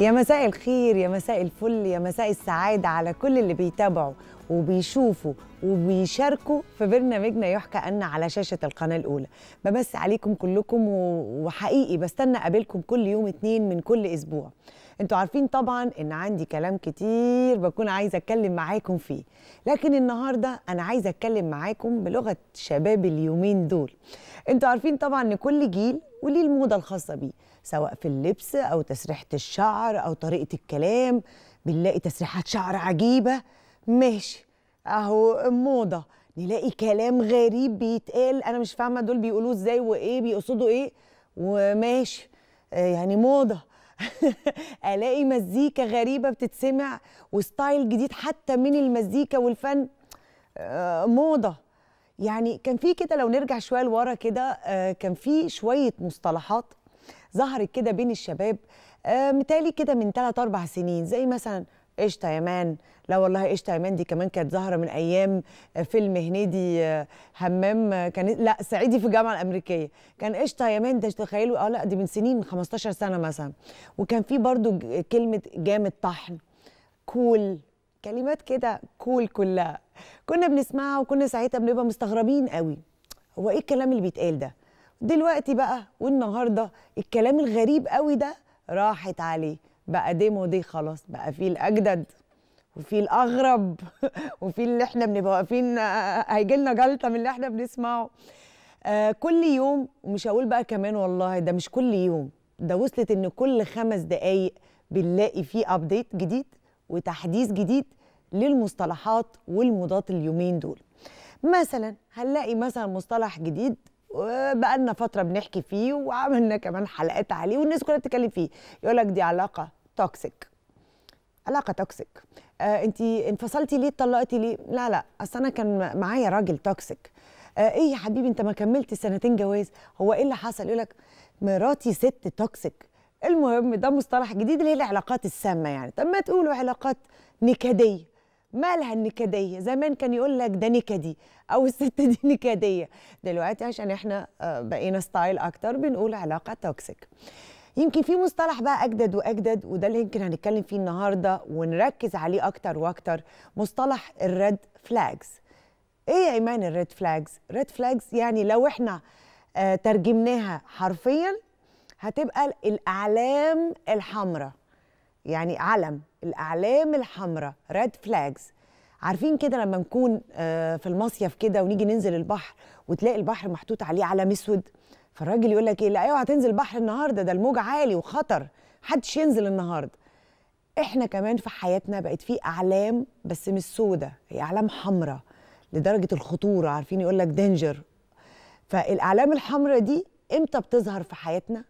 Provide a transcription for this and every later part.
يا مساء الخير يا مساء الفل يا مساء السعادة على كل اللي بيتابعوا وبيشوفوا وبيشاركوا في برنامجنا يحكى أن على شاشة القناة الأولى بمس عليكم كلكم وحقيقي بستنى أقابلكم كل يوم اتنين من كل أسبوع انتوا عارفين طبعا ان عندي كلام كتير بكون عايزه اتكلم معاكم فيه لكن النهارده انا عايزه اتكلم معاكم بلغه شباب اليومين دول انتوا عارفين طبعا ان كل جيل وليه الموضه الخاصه بيه سواء في اللبس او تسريحه الشعر او طريقه الكلام بنلاقي تسريحات شعر عجيبه ماشي اهو موضه نلاقي كلام غريب بيتقال انا مش فاهمه دول بيقولوه ازاي وايه بيقصدوا ايه وماشي يعني موضه الاقي مزيكا غريبه بتتسمع وستايل جديد حتى من المزيكا والفن آه، موضه يعني كان في كده لو نرجع شويه لورا كده آه، كان في شويه مصطلحات ظهرت كده بين الشباب آه، متالي كده من 3 4 سنين زي مثلا قشطه يا مان لا والله قشطه يا مان دي كمان كانت ظاهره من ايام آه، فيلم هنيدي همام آه، آه، كان إيه، لا صعيدي في الجامعه الامريكيه كان قشطه يا مان ده تخيلوا اه لا دي من سنين 15 سنه مثلا وكان في برضو كلمه جامد طحن كول كلمات كده كول كلها كنا بنسمعها وكنا ساعتها بنبقى مستغربين قوي هو ايه الكلام اللي بيتقال ده دلوقتي بقى والنهارده الكلام الغريب قوي ده راحت عليه بقى ديمو دي خلاص بقى في الاجدد وفي الاغرب وفي اللي احنا بنبقى واقفين آه، هيجي لنا جلطه من اللي احنا بنسمعه آه كل يوم ومش هقول بقى كمان والله ده مش كل يوم ده وصلت ان كل خمس دقايق بنلاقي فيه ابديت جديد وتحديث جديد للمصطلحات والمضات اليومين دول مثلا هنلاقي مثلا مصطلح جديد آه، بقالنا فتره بنحكي فيه وعملنا كمان حلقات عليه والناس كلها بتتكلم فيه يقول لك دي علاقه توكسيك علاقه توكسيك آه انت انفصلتي ليه اتطلقتي ليه لا لا اصل انا كان معايا راجل توكسيك آه ايه يا حبيبي انت ما كملت سنتين جواز هو ايه اللي حصل يقول لك مراتي ست توكسيك المهم ده مصطلح جديد اللي هي العلاقات السامه يعني طب ما تقولوا علاقات نكديه مالها النكديه زمان كان يقول لك ده نكدي او الست دي نكديه دلوقتي عشان احنا آه، بقينا ستايل اكتر بنقول علاقه توكسيك يمكن في مصطلح بقى اجدد واجدد وده اللي يمكن هنتكلم فيه النهارده ونركز عليه اكتر واكتر مصطلح الريد فلاجز ايه يا ايمان الريد فلاجز ريد فلاجز يعني لو احنا آه، ترجمناها حرفيا هتبقى الاعلام الحمراء يعني علم الاعلام الحمراء ريد فلاجز عارفين كده لما نكون آه، في المصيف كده ونيجي ننزل البحر وتلاقي البحر محطوط عليه علم اسود فالراجل يقول لك ايه لا ايوه هتنزل بحر النهارده ده الموج عالي وخطر محدش ينزل النهارده احنا كمان في حياتنا بقت في اعلام بس مش سودة هي اعلام حمراء لدرجه الخطوره عارفين يقول لك دينجر فالاعلام الحمراء دي امتى بتظهر في حياتنا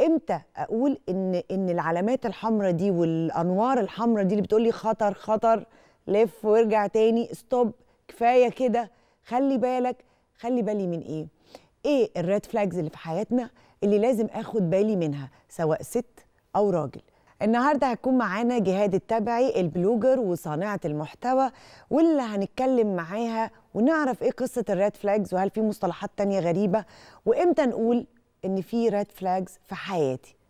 امتى اقول ان ان العلامات الحمراء دي والانوار الحمراء دي اللي بتقول لي خطر خطر لف وارجع تاني ستوب كفايه كده خلي بالك خلي بالي من ايه ايه الريد فلاجز اللي في حياتنا اللي لازم اخد بالي منها سواء ست او راجل النهارده هتكون معانا جهاد التبعي البلوجر وصانعه المحتوى واللي هنتكلم معاها ونعرف ايه قصه الريد فلاجز وهل في مصطلحات تانية غريبه وامتى نقول ان في ريد فلاجز في حياتي